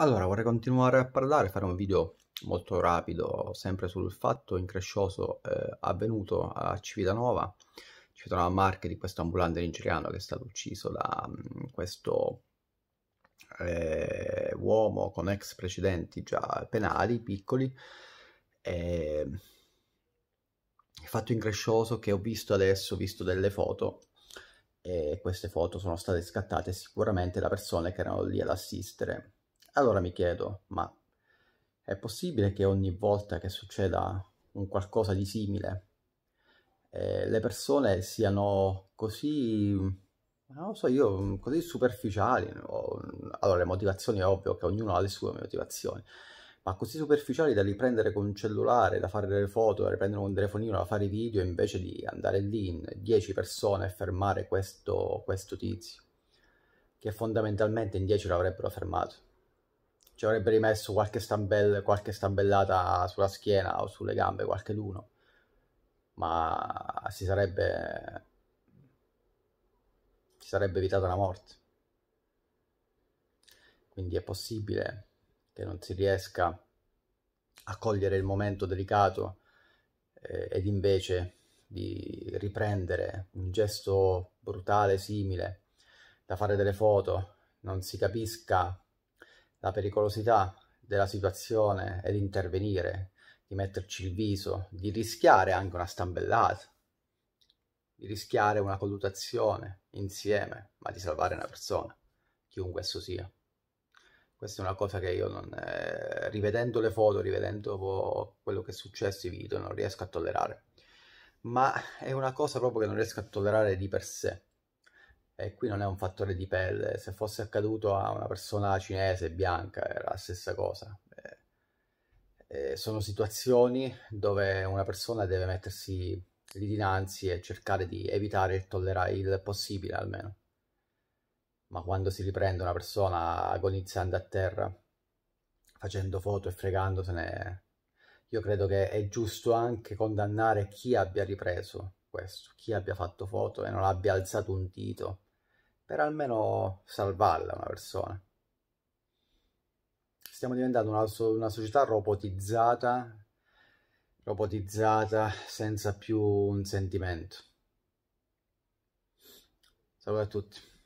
Allora, vorrei continuare a parlare, fare un video molto rapido, sempre sul fatto increscioso eh, avvenuto a Civitanova, Civitanova Marche di questo ambulante nigeriano che è stato ucciso da mh, mm, questo eh, uomo con ex precedenti già penali, piccoli. Eh, fatto increscioso che ho visto adesso, ho visto delle foto, e queste foto sono state scattate sicuramente da persone che erano lì ad assistere allora mi chiedo, ma è possibile che ogni volta che succeda un qualcosa di simile eh, le persone siano così, non lo so io, così superficiali? allora le motivazioni è ovvio che ognuno ha le sue motivazioni, ma così superficiali da riprendere con un cellulare, da fare delle foto, da riprendere con un telefonino, da fare video, invece di andare lì in 10 persone e fermare questo, questo tizio, che fondamentalmente in 10 l'avrebbero fermato ci avrebbe rimesso qualche, stambell qualche stambellata sulla schiena o sulle gambe, qualche luno, ma si sarebbe, si sarebbe evitata la morte. Quindi è possibile che non si riesca a cogliere il momento delicato eh, ed invece di riprendere un gesto brutale simile, da fare delle foto, non si capisca la pericolosità della situazione di intervenire, di metterci il viso, di rischiare anche una stambellata, di rischiare una colluttazione insieme, ma di salvare una persona, chiunque esso sia. Questa è una cosa che io non... Eh, rivedendo le foto, rivedendo quello che è successo, i video, non riesco a tollerare. Ma è una cosa proprio che non riesco a tollerare di per sé e qui non è un fattore di pelle, se fosse accaduto a una persona cinese, bianca, era la stessa cosa. Eh, eh sono situazioni dove una persona deve mettersi lì dinanzi e cercare di evitare e tollerare il possibile almeno. Ma quando si riprende una persona agonizzando a terra, facendo foto e fregandosene, io credo che è giusto anche condannare chi abbia ripreso questo, chi abbia fatto foto e non abbia alzato un dito per almeno salvarla una persona. Stiamo diventando una, una società robotizzata, robotizzata senza più un sentimento. Salve a tutti.